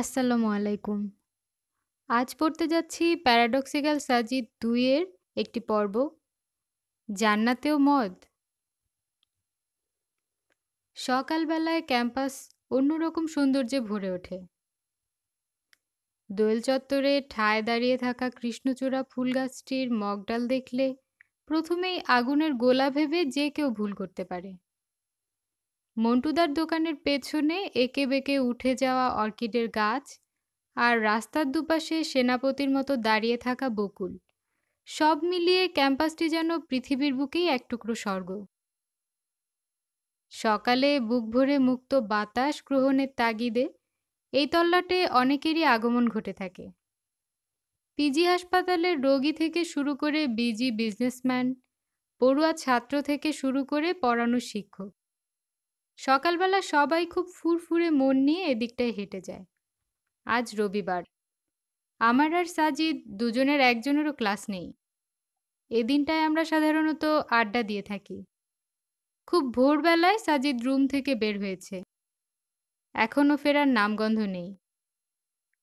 আসসালামু আলাইকুম আজ পড়তে যাচ্ছি প্যারাডক্সিক্যাল সাজিদ দুইয়ের একটি পর্ব জান্নাতেও মদ সকালবেলায় ক্যাম্পাস অন্যরকম সৌন্দর্যে ভরে ওঠে দোয়েল চত্বরে ঠায় দাঁড়িয়ে থাকা কৃষ্ণচূড়া ফুল গাছটির মগডাল দেখলে প্রথমেই আগুনের গোলা ভেবে যে কেউ ভুল করতে পারে মন্টুদার দোকানের পেছনে এঁকে বেঁকে উঠে যাওয়া অর্কিডের গাছ আর রাস্তার দুপাশে সেনাপতির মতো দাঁড়িয়ে থাকা বকুল সব মিলিয়ে ক্যাম্পাসটি যেন পৃথিবীর বুকেই এক টুকরো স্বর্গ সকালে বুক ভরে মুক্ত বাতাস গ্রহণের তাগিদে এই তল্লাটে অনেকেরই আগমন ঘটে থাকে পিজি হাসপাতালের রোগী থেকে শুরু করে বিজি বিজনেসম্যান পড়ুয়া ছাত্র থেকে শুরু করে পড়ানো শিক্ষক সকালবেলা সবাই খুব ফুরফুরে মন নিয়ে এদিকটায় হেঁটে যায় আজ রবিবার আমার আর সাজিদ দুজনের একজনেরও ক্লাস নেই এদিনটায় আমরা সাধারণত আড্ডা দিয়ে থাকি খুব ভোরবেলায় সাজিদ রুম থেকে বের হয়েছে এখনও ফেরার নামগন্ধ নেই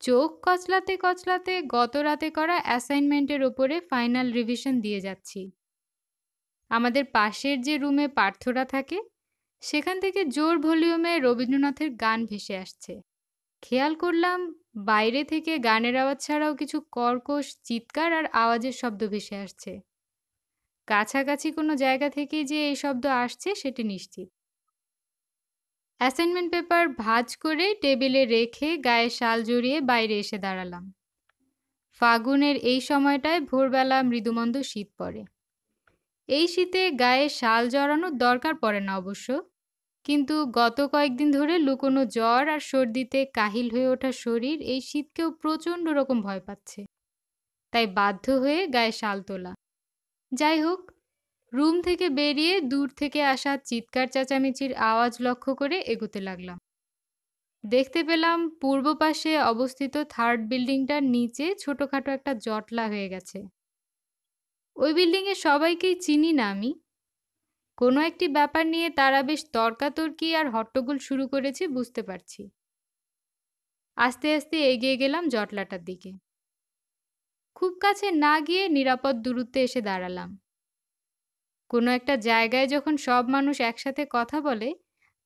চোখ কচলাতে কচলাতে গত রাতে করা অ্যাসাইনমেন্টের ওপরে ফাইনাল রিভিশন দিয়ে যাচ্ছি আমাদের পাশের যে রুমে পার্থরা থাকে সেখান থেকে জোর ভলিউমে রবীন্দ্রনাথের গান ভেসে আসছে খেয়াল করলাম বাইরে থেকে গানের আওয়াজ ছাড়াও কিছু কর্কশ চিৎকার আর আওয়াজের শব্দ ভেসে আসছে কাছাকাছি কোনো জায়গা থেকে যে এই শব্দ আসছে সেটি নিশ্চিত অ্যাসাইনমেন্ট পেপার ভাজ করে টেবিলে রেখে গায়ে শাল জড়িয়ে বাইরে এসে দাঁড়ালাম ফাগুনের এই সময়টায় ভোরবেলা মৃদুমন্দ শীত পড়ে এই শীতে গায়ে শাল জড়ানোর দরকার পড়ে না অবশ্য কিন্তু গত কয়েকদিন ধরে লুকোনো জ্বর আর সর্দিতে কাহিল হয়ে ওঠা শরীর এই শীতকেও প্রচণ্ড রকম ভয় পাচ্ছে তাই বাধ্য হয়ে গায়ে শাল তোলা যাই হোক রুম থেকে বেরিয়ে দূর থেকে আসা চিৎকার চেঁচামেচির আওয়াজ লক্ষ্য করে এগোতে লাগলাম দেখতে পেলাম পূর্ব পাশে অবস্থিত থার্ড বিল্ডিংটার নিচে ছোটোখাটো একটা জটলা হয়ে গেছে ওই বিল্ডিংয়ে সবাইকেই চিনি না আমি কোনো একটি ব্যাপার নিয়ে তারা বেশ তর্কাতর্কি আর হট্টগোল শুরু করেছে বুঝতে পারছি আস্তে আস্তে এগিয়ে গেলাম জটলাটার দিকে খুব কাছে না গিয়ে নিরাপদ দূরত্বে এসে দাঁড়ালাম কোনো একটা জায়গায় যখন সব মানুষ একসাথে কথা বলে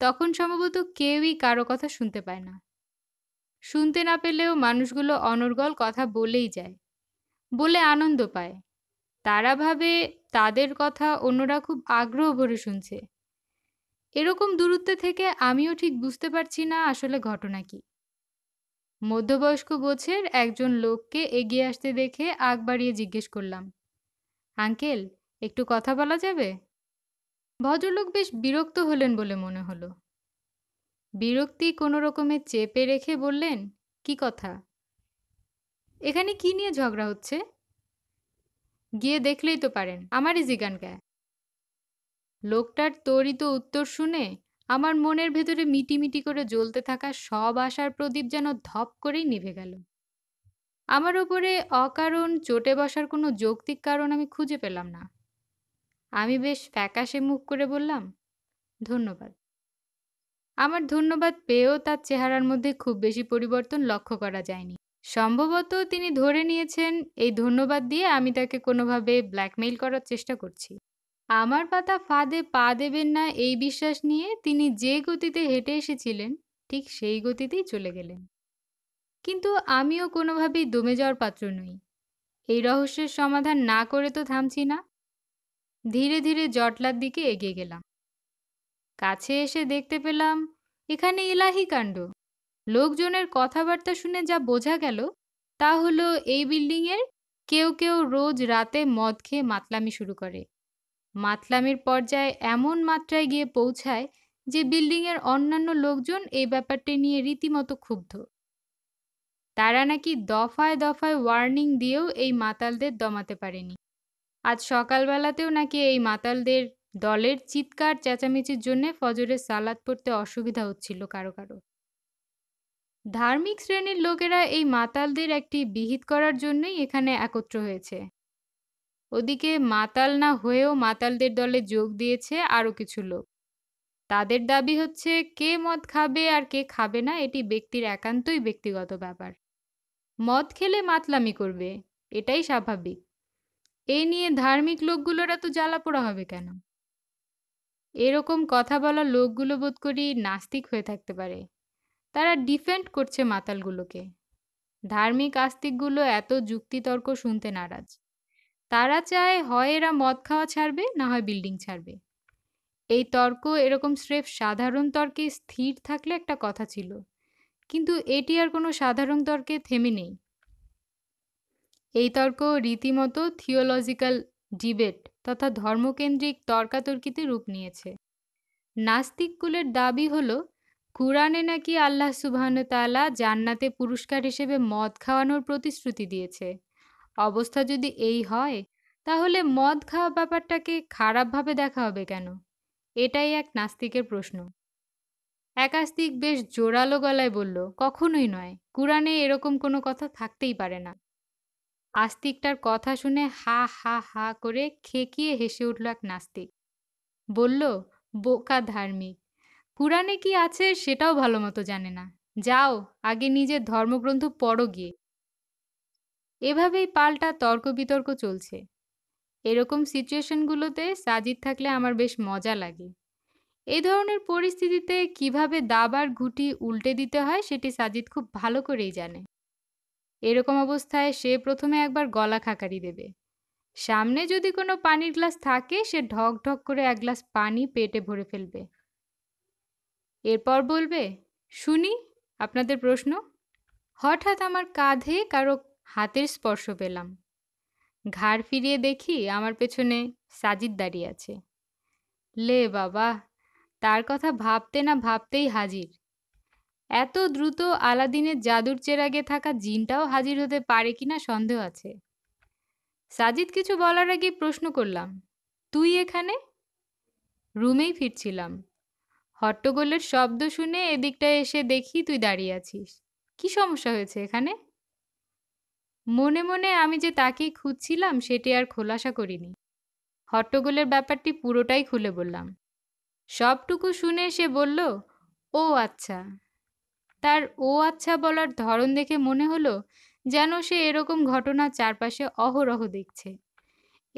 তখন সম্ভবত কেউই কারো কথা শুনতে পায় না শুনতে না পেলেও মানুষগুলো অনর্গল কথা বলেই যায় বলে আনন্দ পায় তারা ভাবে তাদের কথা অন্যরা খুব আগ্রহ ভরে শুনছে এরকম দূরত্ব থেকে আমিও ঠিক বুঝতে পারছি না আসলে ঘটনা কি মধ্যবয়স্ক গোছের একজন লোককে এগিয়ে আসতে দেখে আগ বাড়িয়ে জিজ্ঞেস করলাম আঙ্কেল একটু কথা বলা যাবে ভদ্রলোক বেশ বিরক্ত হলেন বলে মনে হলো বিরক্তি কোনো রকমে চেপে রেখে বললেন কি কথা এখানে কি নিয়ে ঝগড়া হচ্ছে গিয়ে দেখলেই তো পারেন আমারই জিগান গায় লোকটার তরিত উত্তর শুনে আমার মনের ভেতরে মিটিমিটি করে জ্বলতে থাকা সব আশার প্রদীপ যেন ধপ করেই নিভে গেল আমার ওপরে অকারণ চটে বসার কোনো যৌক্তিক কারণ আমি খুঁজে পেলাম না আমি বেশ ফ্যাকাশে মুখ করে বললাম ধন্যবাদ আমার ধন্যবাদ পেয়েও তার চেহারার মধ্যে খুব বেশি পরিবর্তন লক্ষ্য করা যায়নি সম্ভবত তিনি ধরে নিয়েছেন এই ধন্যবাদ দিয়ে আমি তাকে কোনোভাবে ব্ল্যাকমেইল করার চেষ্টা করছি আমার পাতা ফাঁদে পা দেবেন না এই বিশ্বাস নিয়ে তিনি যে গতিতে হেঁটে এসেছিলেন ঠিক সেই গতিতেই চলে গেলেন কিন্তু আমিও কোনোভাবেই দমে যাওয়ার পাত্র নই এই রহস্যের সমাধান না করে তো থামছি না ধীরে ধীরে জটলার দিকে এগিয়ে গেলাম কাছে এসে দেখতে পেলাম এখানে ইলাহি কাণ্ড লোকজনের কথাবার্তা শুনে যা বোঝা গেল তা হলো এই বিল্ডিংয়ের কেউ কেউ রোজ রাতে মদ খেয়ে মাতলামি শুরু করে মাতলামির পর্যায়ে এমন মাত্রায় গিয়ে পৌঁছায় যে বিল্ডিংয়ের অন্যান্য লোকজন এই ব্যাপারটি নিয়ে রীতিমতো ক্ষুব্ধ তারা নাকি দফায় দফায় ওয়ার্নিং দিয়েও এই মাতালদের দমাতে পারেনি আজ সকালবেলাতেও নাকি এই মাতালদের দলের চিৎকার চেঁচামেচির জন্য ফজরের সালাদ পড়তে অসুবিধা হচ্ছিল কারো কারো ধার্মিক শ্রেণীর লোকেরা এই মাতালদের একটি বিহিত করার জন্যই এখানে একত্র হয়েছে ওদিকে মাতাল না হয়েও মাতালদের দলে যোগ দিয়েছে আরও কিছু লোক তাদের দাবি হচ্ছে কে মদ খাবে আর কে খাবে না এটি ব্যক্তির একান্তই ব্যক্তিগত ব্যাপার মদ খেলে মাতলামি করবে এটাই স্বাভাবিক এই নিয়ে ধার্মিক লোকগুলোর এত জ্বালাপোড়া হবে কেন এরকম কথা বলা লোকগুলো বোধ করি নাস্তিক হয়ে থাকতে পারে তারা ডিফেন্ড করছে মাতালগুলোকে ধার্মিক আস্তিকগুলো এত যুক্তিতর্ক শুনতে নারাজ তারা চায় হয় এরা মদ খাওয়া ছাড়বে না হয় বিল্ডিং ছাড়বে এই তর্ক এরকম স্রেফ সাধারণ তর্কে স্থির থাকলে একটা কথা ছিল কিন্তু এটি আর কোনো সাধারণ তর্কে থেমে নেই এই তর্ক রীতিমতো থিওলজিক্যাল ডিবেট তথা ধর্মকেন্দ্রিক তর্কাতর্কিতে রূপ নিয়েছে নাস্তিককুলের দাবি হলো কুরআনে নাকি আল্লাহ সুবহান জান্নাতে পুরস্কার হিসেবে মদ খাওয়ানোর প্রতিশ্রুতি দিয়েছে অবস্থা যদি এই হয় তাহলে মদ খাওয়া ব্যাপারটাকে খারাপভাবে দেখা হবে কেন এটাই এক নাস্তিকের প্রশ্ন এক আস্তিক বেশ জোরালো গলায় বলল কখনোই নয় কুরআনে এরকম কোনো কথা থাকতেই পারে না আস্তিকটার কথা শুনে হা হা হা করে খেকিয়ে হেসে উঠল এক নাস্তিক বলল বোকা ধার্মিক পুরাণে কি আছে সেটাও ভালো মতো জানে না যাও আগে নিজের ধর্মগ্রন্থ পড়ো গিয়ে এভাবেই পাল্টা তর্ক বিতর্ক চলছে এরকম সিচুয়েশনগুলোতে সাজিদ থাকলে আমার বেশ মজা লাগে এই ধরনের পরিস্থিতিতে কিভাবে দাবার ঘুটি উল্টে দিতে হয় সেটি সাজিদ খুব ভালো করেই জানে এরকম অবস্থায় সে প্রথমে একবার গলা খাকারি দেবে সামনে যদি কোনো পানির গ্লাস থাকে সে ঢক ঢক করে এক গ্লাস পানি পেটে ভরে ফেলবে এরপর বলবে শুনি আপনাদের প্রশ্ন হঠাৎ আমার কাঁধে কারো হাতের স্পর্শ পেলাম ঘাড় ফিরিয়ে দেখি আমার পেছনে সাজিদ দাঁড়িয়ে আছে লে বাবা তার কথা ভাবতে না ভাবতেই হাজির এত দ্রুত আলাদিনের জাদুর চেরাগে থাকা জিনটাও হাজির হতে পারে কিনা সন্দেহ আছে সাজিদ কিছু বলার আগে প্রশ্ন করলাম তুই এখানে রুমেই ফিরছিলাম হট্টগোলের শব্দ শুনে এদিকটায় এসে দেখি তুই দাঁড়িয়ে আছিস কি সমস্যা হয়েছে এখানে মনে মনে আমি যে তাকেই খুঁজছিলাম সেটি আর খোলাসা করিনি হট্টগোলের ব্যাপারটি পুরোটাই খুলে বললাম সবটুকু শুনে সে বলল ও আচ্ছা তার ও আচ্ছা বলার ধরন দেখে মনে হলো যেন সে এরকম ঘটনা চারপাশে অহরহ দেখছে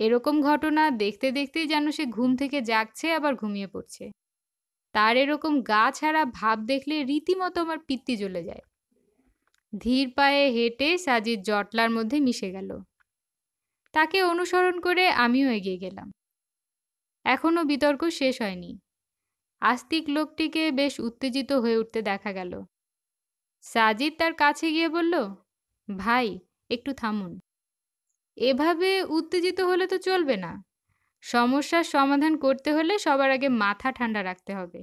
এরকম ঘটনা দেখতে দেখতেই যেন সে ঘুম থেকে জাগছে আবার ঘুমিয়ে পড়ছে তার এরকম গা ছাড়া ভাব দেখলে রীতিমতো আমার পিত্তি জ্বলে যায় ধীর পায়ে হেঁটে সাজির জটলার মধ্যে মিশে গেল তাকে অনুসরণ করে আমিও এগিয়ে গেলাম এখনও বিতর্ক শেষ হয়নি আস্তিক লোকটিকে বেশ উত্তেজিত হয়ে উঠতে দেখা গেল সাজিদ তার কাছে গিয়ে বলল ভাই একটু থামুন এভাবে উত্তেজিত হলে তো চলবে না সমস্যার সমাধান করতে হলে সবার আগে মাথা ঠান্ডা রাখতে হবে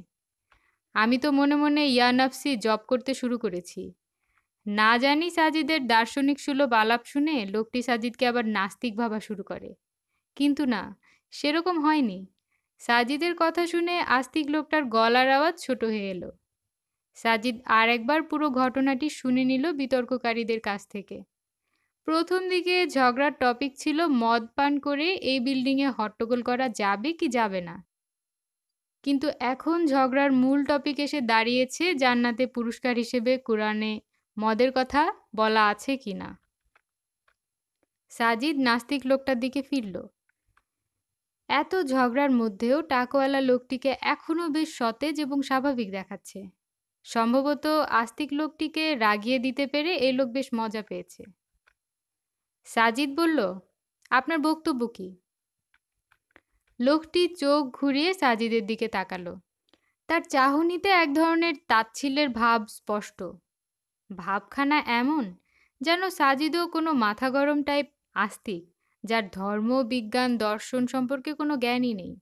আমি তো মনে মনে ইয়ানফসি জব করতে শুরু করেছি না জানি সাজিদের দার্শনিক সুলভ আলাপ শুনে লোকটি সাজিদকে আবার নাস্তিক ভাবা শুরু করে কিন্তু না সেরকম হয়নি সাজিদের কথা শুনে আস্তিক লোকটার গলার আওয়াজ ছোট হয়ে এলো সাজিদ আর একবার পুরো ঘটনাটি শুনে নিল বিতর্ককারীদের কাছ থেকে প্রথম দিকে ঝগড়ার টপিক ছিল মদ পান করে এই বিল্ডিংয়ে হট্টগোল করা যাবে কি যাবে না কিন্তু এখন ঝগড়ার মূল টপিক এসে দাঁড়িয়েছে জান্নাতে পুরস্কার হিসেবে কোরআনে মদের কথা বলা আছে কি না সাজিদ নাস্তিক লোকটার দিকে ফিরল এত ঝগড়ার মধ্যেও টাকওয়ালা লোকটিকে এখনও বেশ সতেজ এবং স্বাভাবিক দেখাচ্ছে সম্ভবত আস্তিক লোকটিকে রাগিয়ে দিতে পেরে এই লোক বেশ মজা পেয়েছে সাজিদ বলল আপনার বক্তব্য কি লোকটি চোখ ঘুরিয়ে সাজিদের দিকে তাকালো তার চাহনিতে এক ধরনের তাচ্ছিল্যের ভাব স্পষ্ট ভাবখানা এমন যেন সাজিদও কোনো মাথা গরম টাইপ আস্তিক যার ধর্ম বিজ্ঞান দর্শন সম্পর্কে কোনো জ্ঞানই নেই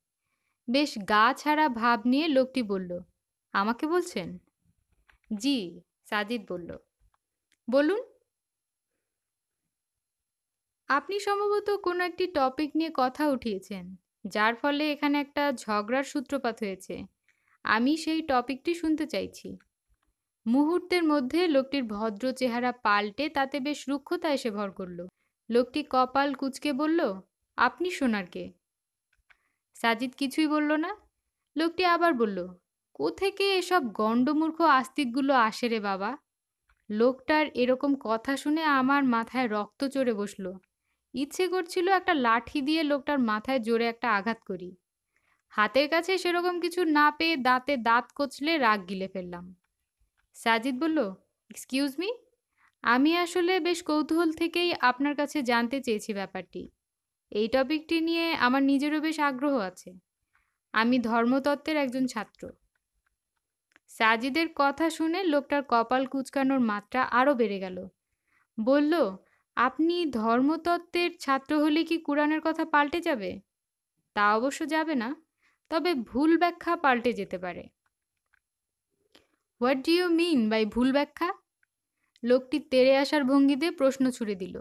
বেশ গা ছাড়া ভাব নিয়ে লোকটি বলল আমাকে বলছেন জি সাজিদ বলল বলুন আপনি সম্ভবত কোনো একটি টপিক নিয়ে কথা উঠিয়েছেন যার ফলে এখানে একটা ঝগড়ার সূত্রপাত হয়েছে আমি সেই টপিকটি শুনতে চাইছি মুহূর্তের মধ্যে লোকটির ভদ্র চেহারা পাল্টে তাতে বেশ রুক্ষতা এসে ভর করল লোকটি কপাল কুচকে বলল আপনি সোনার কে সাজিদ কিছুই বলল না লোকটি আবার বলল কোথেকে এসব গণ্ডমূর্খ আস্তিকগুলো আসে রে বাবা লোকটার এরকম কথা শুনে আমার মাথায় রক্ত চড়ে বসলো ইচ্ছে করছিল একটা লাঠি দিয়ে লোকটার মাথায় জোরে একটা আঘাত করি হাতের কাছে সেরকম কিছু না পেয়ে দাঁতে দাঁত কচলে রাগ গিলে ফেললাম সাজিদ বলল এক্সকিউজ মি আমি আসলে বেশ কৌতূহল থেকেই আপনার কাছে জানতে চেয়েছি ব্যাপারটি এই টপিকটি নিয়ে আমার নিজেরও বেশ আগ্রহ আছে আমি ধর্মতত্ত্বের একজন ছাত্র সাজিদের কথা শুনে লোকটার কপাল কুচকানোর মাত্রা আরও বেড়ে গেল বলল আপনি ধর্মতত্ত্বের ছাত্র হলে কি কোরআনের কথা পাল্টে যাবে? তা অবশ্য যাবে না। তবে ভুল ব্যাখ্যা পাল্টে যেতে পারে। "What do you mean by ভুল ব্যাখ্যা?" লোকটি তেরে আসার ভঙ্গিতে প্রশ্ন ছুড়ে দিল।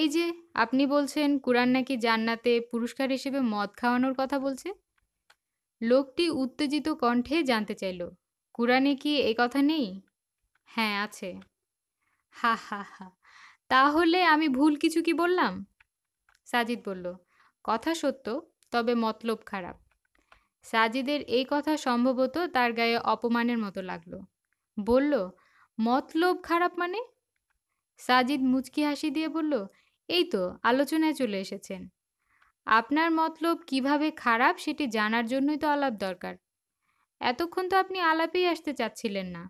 "এই যে আপনি বলছেন কোরআন নাকি জান্নাতে পুরস্কার হিসেবে মদ খাওয়ানোর কথা বলছে?" লোকটি উত্তেজিত কণ্ঠে জানতে চাইল, "কুরআনে কি এ কথা নেই?" "হ্যাঁ, আছে।" "হা, হা, হা।" তাহলে আমি ভুল কিছু কি বললাম সাজিদ বলল কথা সত্য তবে মতলব খারাপ সাজিদের এই কথা সম্ভবত তার গায়ে অপমানের মতো লাগলো বলল মতলব খারাপ মানে সাজিদ মুচকি হাসি দিয়ে বলল এই তো আলোচনায় চলে এসেছেন আপনার মতলব কিভাবে খারাপ সেটি জানার জন্যই তো আলাপ দরকার এতক্ষণ তো আপনি আলাপেই আসতে চাচ্ছিলেন না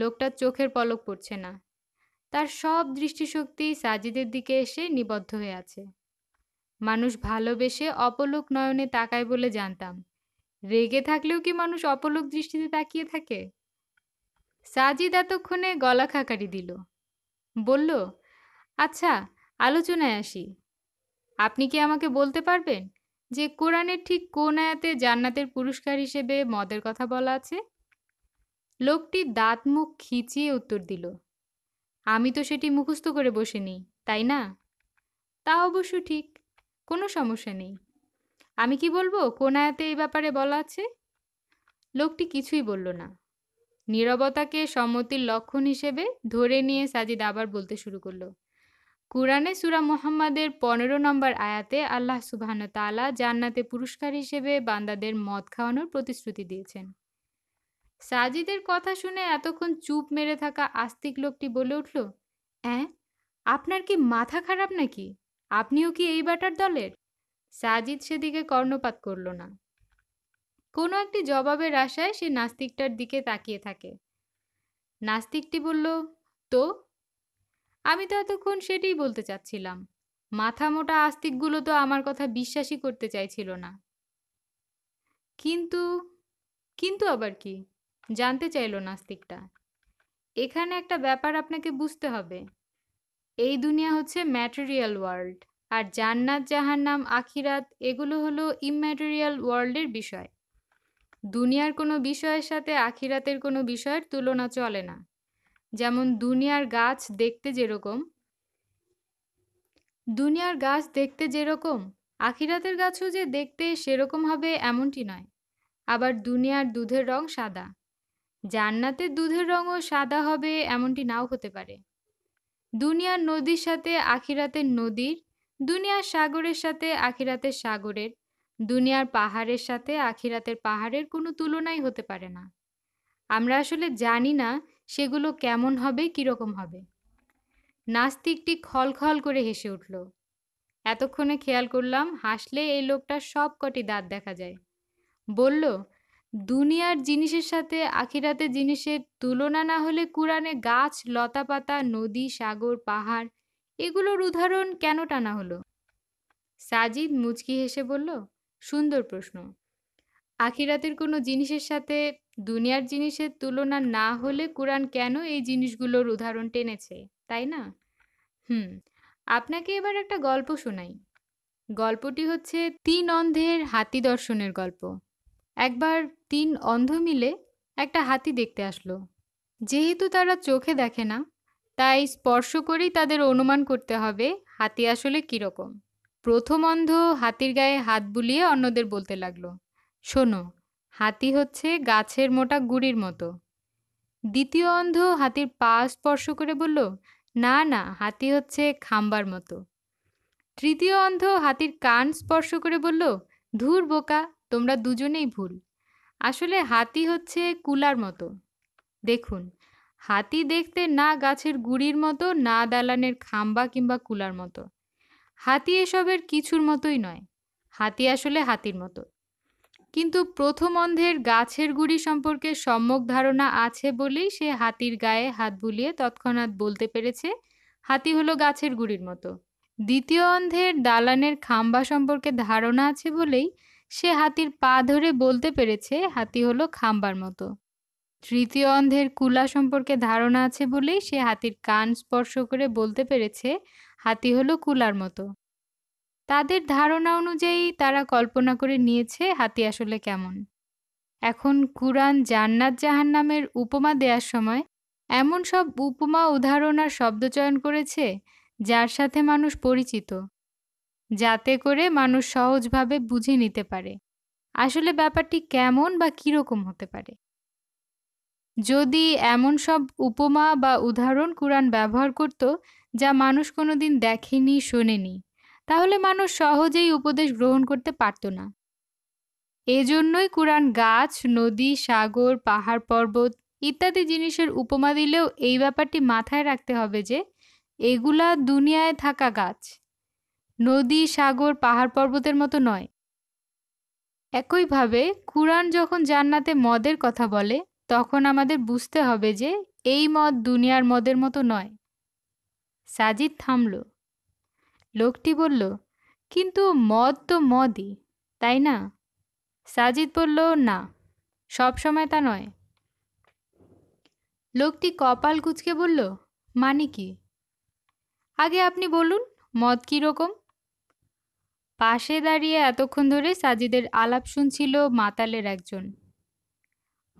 লোকটার চোখের পলক পড়ছে না তার সব দৃষ্টিশক্তি সাজিদের দিকে এসে নিবদ্ধ হয়ে আছে মানুষ ভালোবেসে অপলোক নয়নে তাকায় বলে জানতাম রেগে থাকলেও কি মানুষ অপলোক দৃষ্টিতে তাকিয়ে থাকে সাজিদ এতক্ষণে গলা খাকারি দিল বলল আচ্ছা আলোচনায় আসি আপনি কি আমাকে বলতে পারবেন যে কোরআনের ঠিক কোন আয়াতে জান্নাতের পুরস্কার হিসেবে মদের কথা বলা আছে লোকটি দাঁত মুখ খিচিয়ে উত্তর দিল আমি তো সেটি মুখস্থ করে বসিনি তাই না তা অবশ্য ঠিক কোনো সমস্যা নেই আমি কি বলবো কোন আয়াতে এই ব্যাপারে বলা আছে লোকটি কিছুই বলল না নীরবতাকে সম্মতির লক্ষণ হিসেবে ধরে নিয়ে সাজিদ আবার বলতে শুরু করলো কুরআনে সুরা মোহাম্মদের পনেরো নম্বর আয়াতে আল্লাহ সুবাহন জান্নাতে পুরস্কার হিসেবে বান্দাদের মদ খাওয়ানোর প্রতিশ্রুতি দিয়েছেন সাজিদের কথা শুনে এতক্ষণ চুপ মেরে থাকা আস্তিক লোকটি বলে উঠল হ্যাঁ আপনার কি মাথা খারাপ নাকি আপনিও কি এই ব্যাটার দলের সাজিদ সেদিকে কর্ণপাত করল না কোনো একটি জবাবের আশায় সে নাস্তিকটার দিকে তাকিয়ে থাকে নাস্তিকটি বলল তো আমি তো এতক্ষণ সেটাই বলতে চাচ্ছিলাম মাথা মোটা আস্তিকগুলো তো আমার কথা বিশ্বাসই করতে চাইছিল না কিন্তু কিন্তু আবার কি জানতে চাইল নাস্তিকটা এখানে একটা ব্যাপার আপনাকে বুঝতে হবে এই দুনিয়া হচ্ছে ম্যাটেরিয়াল ওয়ার্ল্ড আর জান্নাত জাহান্নাম আখিরাত এগুলো হলো ইম্যাটেরিয়াল ওয়ার্ল্ডের বিষয় দুনিয়ার কোনো বিষয়ের সাথে আখিরাতের কোনো বিষয়ের তুলনা চলে না যেমন দুনিয়ার গাছ দেখতে যেরকম দুনিয়ার গাছ দেখতে যেরকম আখিরাতের গাছও যে দেখতে সেরকম হবে এমনটি নয় আবার দুনিয়ার দুধের রং সাদা জান্নাতের দুধের রঙও সাদা হবে এমনটি নাও হতে পারে দুনিয়ার নদীর সাথে আখিরাতের নদীর দুনিয়ার সাগরের সাথে আখিরাতের সাগরের দুনিয়ার পাহাড়ের সাথে আখিরাতের পাহাড়ের কোনো তুলনাই হতে পারে না আমরা আসলে জানি না সেগুলো কেমন হবে কীরকম হবে নাস্তিকটি খলখল করে হেসে উঠল এতক্ষণে খেয়াল করলাম হাসলে এই লোকটার সব কটি দাঁত দেখা যায় বলল দুনিয়ার জিনিসের সাথে আখিরাতের জিনিসের তুলনা না হলে কুরআনে গাছ, লতাপাতা, নদী, সাগর, পাহাড় এগুলোর উদাহরণ কেন টানা হলো? সাজিদ মুচকি হেসে বলল, "সুন্দর প্রশ্ন। আখিরাতের কোনো জিনিসের সাথে দুনিয়ার জিনিসের তুলনা না হলে কুরআন কেন এই জিনিসগুলোর উদাহরণ টেনেছে, তাই না? হুম, আপনাকে এবার একটা গল্প শোনাই। গল্পটি হচ্ছে 'তিন অন্ধের হাতি দর্শনের গল্প। একবার তিন অন্ধ মিলে একটা হাতি দেখতে আসলো যেহেতু তারা চোখে দেখে না তাই স্পর্শ করেই তাদের অনুমান করতে হবে হাতি আসলে কীরকম প্রথম অন্ধ হাতির গায়ে হাত বুলিয়ে অন্যদের বলতে লাগলো শোনো হাতি হচ্ছে গাছের মোটা গুড়ির মতো দ্বিতীয় অন্ধ হাতির পা স্পর্শ করে বলল না না হাতি হচ্ছে খাম্বার মতো তৃতীয় অন্ধ হাতির কান স্পর্শ করে বলল ধুর বোকা তোমরা দুজনেই ভুল আসলে হাতি হচ্ছে কুলার মতো দেখুন হাতি দেখতে না গাছের গুড়ির মতো না দালানের খাম্বা কিংবা কুলার মতো হাতি এসবের কিছুর মতোই নয় হাতি আসলে হাতির মতো কিন্তু প্রথম অন্ধের গাছের গুড়ি সম্পর্কে সম্যক ধারণা আছে বলেই সে হাতির গায়ে হাত বুলিয়ে তৎক্ষণাৎ বলতে পেরেছে হাতি হলো গাছের গুড়ির মতো দ্বিতীয় অন্ধের দালানের খাম্বা সম্পর্কে ধারণা আছে বলেই সে হাতির পা ধরে বলতে পেরেছে হাতি হলো খাম্বার মতো তৃতীয় অন্ধের কুলা সম্পর্কে ধারণা আছে বলেই সে হাতির কান স্পর্শ করে বলতে পেরেছে হাতি হলো কুলার মতো তাদের ধারণা অনুযায়ী তারা কল্পনা করে নিয়েছে হাতি আসলে কেমন এখন কুরআন জান্নাত জাহান নামের উপমা দেওয়ার সময় এমন সব উপমা উদাহরণ আর শব্দ চয়ন করেছে যার সাথে মানুষ পরিচিত যাতে করে মানুষ সহজভাবে বুঝে নিতে পারে আসলে ব্যাপারটি কেমন বা কীরকম হতে পারে যদি এমন সব উপমা বা উদাহরণ কোরআন ব্যবহার করত যা মানুষ কোনোদিন দেখেনি শোনেনি তাহলে মানুষ সহজেই উপদেশ গ্রহণ করতে পারত না এজন্যই কোরআন গাছ নদী সাগর পাহাড় পর্বত ইত্যাদি জিনিসের উপমা দিলেও এই ব্যাপারটি মাথায় রাখতে হবে যে এগুলা দুনিয়ায় থাকা গাছ নদী সাগর পাহাড় পর্বতের মতো নয় একইভাবে কুরআন যখন জান্নাতে মদের কথা বলে তখন আমাদের বুঝতে হবে যে এই মদ দুনিয়ার মদের মতো নয় সাজিদ থামল লোকটি বলল কিন্তু মদ তো মদই তাই না সাজিদ বলল না সবসময় তা নয় লোকটি কপাল কুচকে বলল মানে কি আগে আপনি বলুন মদ কীরকম পাশে দাঁড়িয়ে এতক্ষণ ধরে সাজিদের আলাপ শুনছিল মাতালের একজন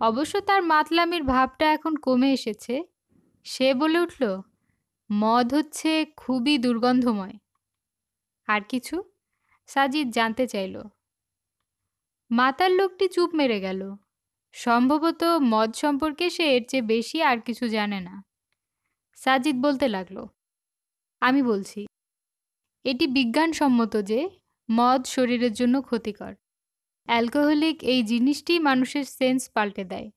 অবশ্য তার মাতলামির ভাবটা এখন কমে এসেছে সে বলে উঠল মদ হচ্ছে খুবই দুর্গন্ধময় আর কিছু সাজিদ জানতে চাইল মাতার লোকটি চুপ মেরে গেল সম্ভবত মদ সম্পর্কে সে এর চেয়ে বেশি আর কিছু জানে না সাজিদ বলতে লাগলো আমি বলছি এটি বিজ্ঞানসম্মত যে মদ শরীরের জন্য ক্ষতিকর অ্যালকোহলিক এই জিনিসটি মানুষের সেন্স পাল্টে দেয়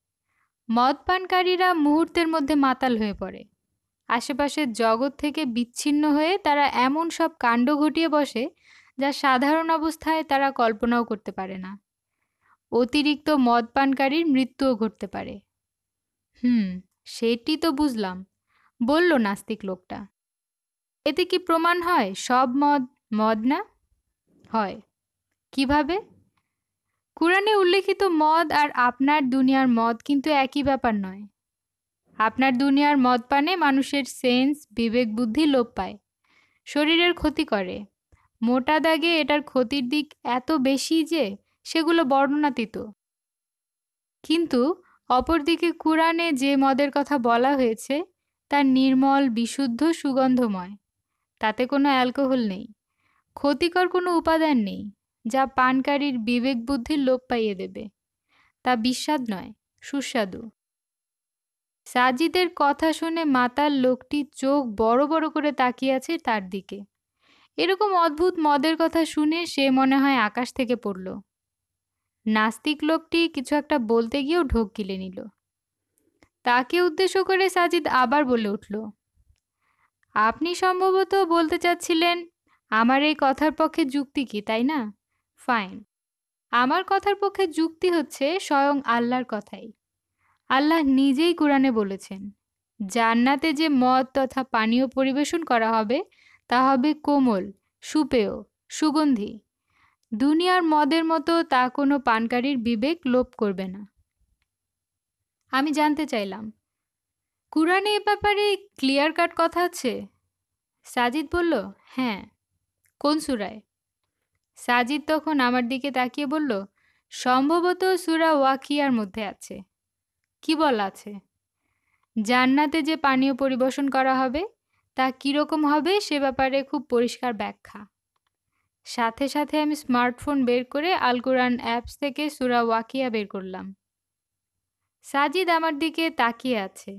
মদ পানকারীরা মুহূর্তের মধ্যে মাতাল হয়ে পড়ে আশেপাশের জগৎ থেকে বিচ্ছিন্ন হয়ে তারা এমন সব কাণ্ড ঘটিয়ে বসে যা সাধারণ অবস্থায় তারা কল্পনাও করতে পারে না অতিরিক্ত মদ পানকারীর মৃত্যুও ঘটতে পারে হুম সেটি তো বুঝলাম বলল নাস্তিক লোকটা এতে কি প্রমাণ হয় সব মদ মদ না হয় কিভাবে কোরআনে উল্লেখিত মদ আর আপনার দুনিয়ার মদ কিন্তু একই ব্যাপার নয় আপনার দুনিয়ার মদ পানে মানুষের সেন্স বিবেক বুদ্ধি লোপ পায় শরীরের ক্ষতি করে মোটা দাগে এটার ক্ষতির দিক এত বেশি যে সেগুলো বর্ণনাতীত কিন্তু অপরদিকে কোরআনে যে মদের কথা বলা হয়েছে তার নির্মল বিশুদ্ধ সুগন্ধময় তাতে কোনো অ্যালকোহল নেই ক্ষতিকর কোনো উপাদান নেই যা পানকারীর বিবেক বুদ্ধির লোপ পাইয়ে দেবে তা বিস্বাদ নয় সুস্বাদু সাজিদের কথা শুনে মাতার লোকটি চোখ বড় বড় করে তাকিয়ে আছে তার দিকে এরকম অদ্ভুত মদের কথা শুনে সে মনে হয় আকাশ থেকে পড়ল নাস্তিক লোকটি কিছু একটা বলতে গিয়েও ঢোক গিলে নিল তাকে উদ্দেশ্য করে সাজিদ আবার বলে উঠল আপনি সম্ভবত বলতে চাচ্ছিলেন আমার এই কথার পক্ষে যুক্তি কি তাই না ফাইন আমার কথার পক্ষে যুক্তি হচ্ছে স্বয়ং আল্লাহর কথাই আল্লাহ নিজেই কোরআনে বলেছেন জান্নাতে যে মদ তথা পানীয় পরিবেশন করা হবে তা হবে কোমল সুপেয় সুগন্ধি দুনিয়ার মদের মতো তা কোনো পানকারীর বিবেক লোপ করবে না আমি জানতে চাইলাম কোরআনে এ ব্যাপারে ক্লিয়ার কাট কথা আছে সাজিদ বলল হ্যাঁ কোন সুরায় সাজিদ তখন আমার দিকে তাকিয়ে বলল সম্ভবত সুরা ওয়াকিয়ার মধ্যে আছে কি বল আছে জান্নাতে যে পানীয় পরিবেশন করা হবে তা কীরকম হবে সে ব্যাপারে খুব পরিষ্কার ব্যাখ্যা সাথে সাথে আমি স্মার্টফোন বের করে আল কোরআন অ্যাপস থেকে সুরা ওয়াকিয়া বের করলাম সাজিদ আমার দিকে তাকিয়ে আছে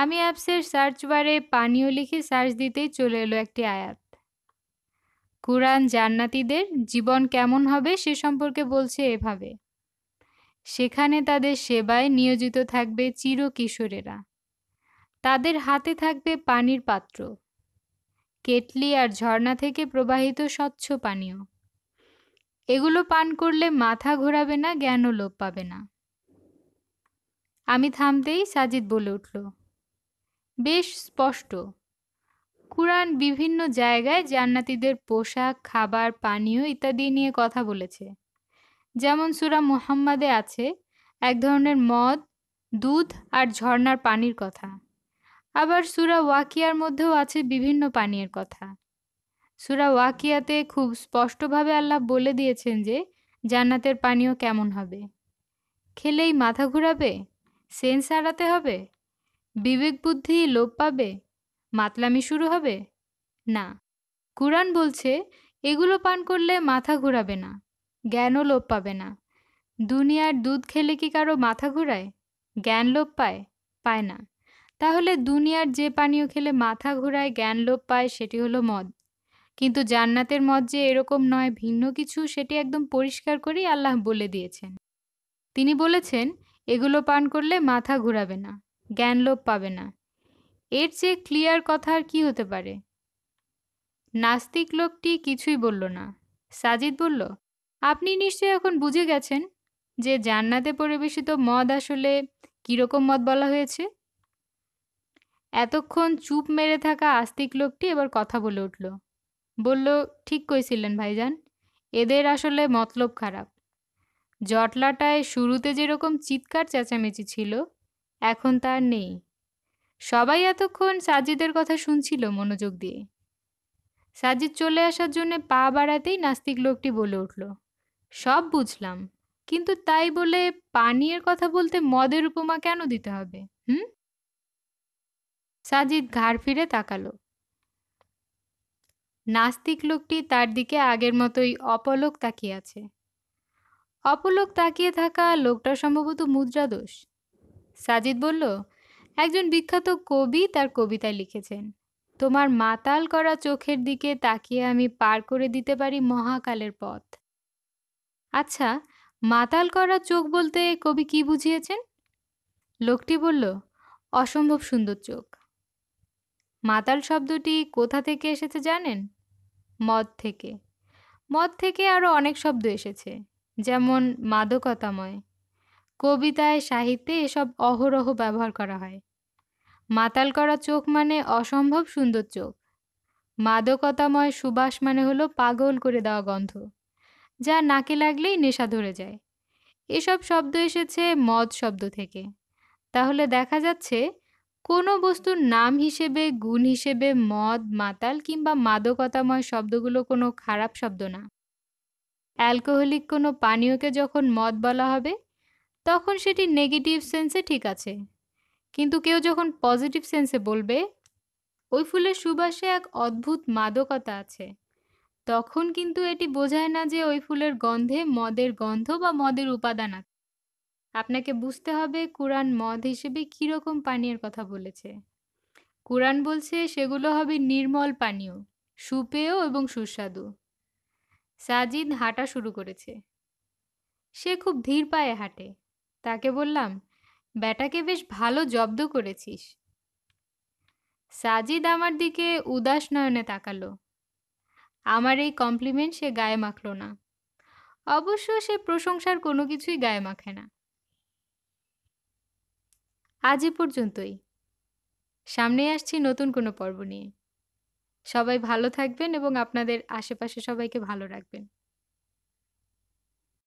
আমি অ্যাপসের সার্চ বারে পানীয় লিখে সার্চ দিতেই চলে এলো একটি আয়াত কুরআন জান্নাতিদের জীবন কেমন হবে সে সম্পর্কে বলছে এভাবে সেখানে তাদের সেবায় নিয়োজিত থাকবে চিরকিশোরেরা তাদের হাতে থাকবে পানির পাত্র কেটলি আর ঝর্ণা থেকে প্রবাহিত স্বচ্ছ পানীয় এগুলো পান করলে মাথা ঘোরাবে না জ্ঞানও লোপ পাবে না আমি থামতেই সাজিদ বলে উঠল বেশ স্পষ্ট কুরআন বিভিন্ন জায়গায় জান্নাতিদের পোশাক খাবার পানীয় ইত্যাদি নিয়ে কথা বলেছে যেমন সুরা মুহাম্মাদে আছে এক ধরনের মদ দুধ আর ঝর্নার পানির কথা আবার সুরা ওয়াকিয়ার মধ্যেও আছে বিভিন্ন পানীয়ের কথা সুরা ওয়াকিয়াতে খুব স্পষ্টভাবে আল্লাহ বলে দিয়েছেন যে জান্নাতের পানীয় কেমন হবে খেলেই মাথা ঘুরাবে সেন্স হারাতে হবে বিবেক বুদ্ধি লোপ পাবে মাতলামি শুরু হবে না কুরআন বলছে এগুলো পান করলে মাথা ঘুরাবে না জ্ঞানও লোপ পাবে না দুনিয়ার দুধ খেলে কি কারো মাথা ঘুরায় জ্ঞান লোপ পায় পায় না তাহলে দুনিয়ার যে পানীয় খেলে মাথা ঘোরায় জ্ঞান লোপ পায় সেটি হলো মদ কিন্তু জান্নাতের মদ যে এরকম নয় ভিন্ন কিছু সেটি একদম পরিষ্কার করেই আল্লাহ বলে দিয়েছেন তিনি বলেছেন এগুলো পান করলে মাথা ঘুরাবে না জ্ঞান লোপ পাবে না এর চেয়ে ক্লিয়ার কথা আর কী হতে পারে নাস্তিক লোকটি কিছুই বলল না সাজিদ বলল আপনি নিশ্চয়ই এখন বুঝে গেছেন যে জান্নাতে পরিবেশিত মদ আসলে কীরকম মদ বলা হয়েছে এতক্ষণ চুপ মেরে থাকা আস্তিক লোকটি এবার কথা বলে উঠল বলল ঠিক কইছিলেন ভাইজান এদের আসলে মতলব খারাপ জটলাটায় শুরুতে যেরকম চিৎকার চেঁচামেচি ছিল এখন তার নেই সবাই এতক্ষণ সাজিদের কথা শুনছিল মনোযোগ দিয়ে সাজিদ চলে আসার জন্য পা বাড়াতেই নাস্তিক লোকটি বলে উঠল সব বুঝলাম কিন্তু তাই বলে পানীয়ের কথা বলতে মদের উপমা কেন দিতে হবে হুম সাজিদ ঘাড় ফিরে তাকালো নাস্তিক লোকটি তার দিকে আগের মতোই অপলোক তাকিয়ে আছে অপলোক তাকিয়ে থাকা লোকটা সম্ভবত মুদ্রা দোষ সাজিদ বলল একজন বিখ্যাত কবি তার কবিতায় লিখেছেন তোমার মাতাল করা চোখের দিকে তাকিয়ে আমি পার করে দিতে পারি মহাকালের পথ আচ্ছা মাতাল করা চোখ বলতে কবি কি বুঝিয়েছেন লোকটি বলল অসম্ভব সুন্দর চোখ মাতাল শব্দটি কোথা থেকে এসেছে জানেন মদ থেকে মদ থেকে আরও অনেক শব্দ এসেছে যেমন মাদকতাময় কবিতায় সাহিত্যে এসব অহরহ ব্যবহার করা হয় মাতাল করা চোখ মানে অসম্ভব সুন্দর চোখ মাদকতাময় সুবাস মানে হলো পাগল করে দেওয়া গন্ধ যা নাকে লাগলেই নেশা ধরে যায় এসব শব্দ এসেছে মদ শব্দ থেকে তাহলে দেখা যাচ্ছে কোনো বস্তুর নাম হিসেবে গুণ হিসেবে মদ মাতাল কিংবা মাদকতাময় শব্দগুলো কোনো খারাপ শব্দ না অ্যালকোহলিক কোনো পানীয়কে যখন মদ বলা হবে তখন সেটি নেগেটিভ সেন্সে ঠিক আছে কিন্তু কেউ যখন পজিটিভ সেন্সে বলবে ওই ফুলের সুবাসে এক অদ্ভুত মাদকতা আছে তখন কিন্তু এটি বোঝায় না যে ওই ফুলের গন্ধে মদের গন্ধ বা মদের উপাদান আছে আপনাকে বুঝতে হবে কোরআন মদ হিসেবে কীরকম পানীয়ের কথা বলেছে কোরআন বলছে সেগুলো হবে নির্মল পানীয় সুপেয় এবং সুস্বাদু সাজিদ হাঁটা শুরু করেছে সে খুব ধীর পায়ে হাঁটে তাকে বললাম ব্যাটাকে বেশ ভালো জব্দ করেছিস সাজিদ আমার দিকে উদাস নয়নে তাকালো আমার এই কমপ্লিমেন্ট সে গায়ে মাখল না অবশ্য সে প্রশংসার কোনো কিছুই গায়ে মাখে না আজ এ পর্যন্তই সামনে আসছি নতুন কোনো পর্ব নিয়ে সবাই ভালো থাকবেন এবং আপনাদের আশেপাশে সবাইকে ভালো রাখবেন